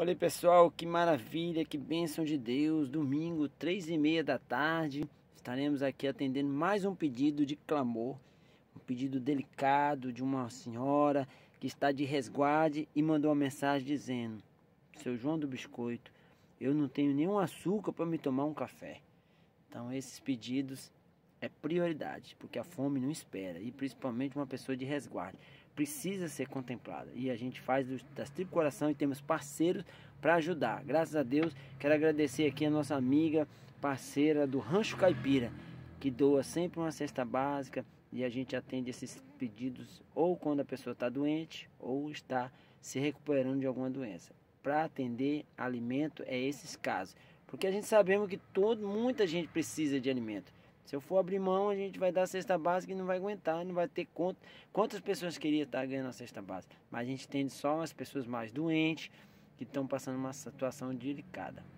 Olha aí, pessoal, que maravilha, que bênção de Deus. Domingo, três e meia da tarde, estaremos aqui atendendo mais um pedido de clamor, um pedido delicado de uma senhora que está de resguarde e mandou uma mensagem dizendo: Seu João do Biscoito, eu não tenho nenhum açúcar para me tomar um café. Então, esses pedidos é prioridade, porque a fome não espera e principalmente uma pessoa de resguardo precisa ser contemplada e a gente faz das tribo coração e temos parceiros para ajudar. Graças a Deus, quero agradecer aqui a nossa amiga parceira do Rancho Caipira, que doa sempre uma cesta básica e a gente atende esses pedidos ou quando a pessoa está doente ou está se recuperando de alguma doença. Para atender alimento é esses casos, porque a gente sabemos que todo, muita gente precisa de alimento se eu for abrir mão, a gente vai dar a cesta básica e não vai aguentar, não vai ter conta. Quantas pessoas queriam estar ganhando a cesta básica? Mas a gente tem só as pessoas mais doentes, que estão passando uma situação delicada.